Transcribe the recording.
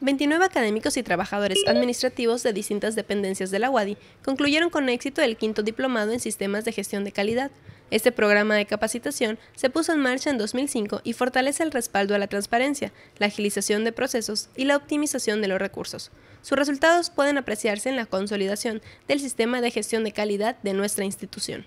29 académicos y trabajadores administrativos de distintas dependencias de la UADI concluyeron con éxito el quinto diplomado en sistemas de gestión de calidad. Este programa de capacitación se puso en marcha en 2005 y fortalece el respaldo a la transparencia, la agilización de procesos y la optimización de los recursos. Sus resultados pueden apreciarse en la consolidación del sistema de gestión de calidad de nuestra institución.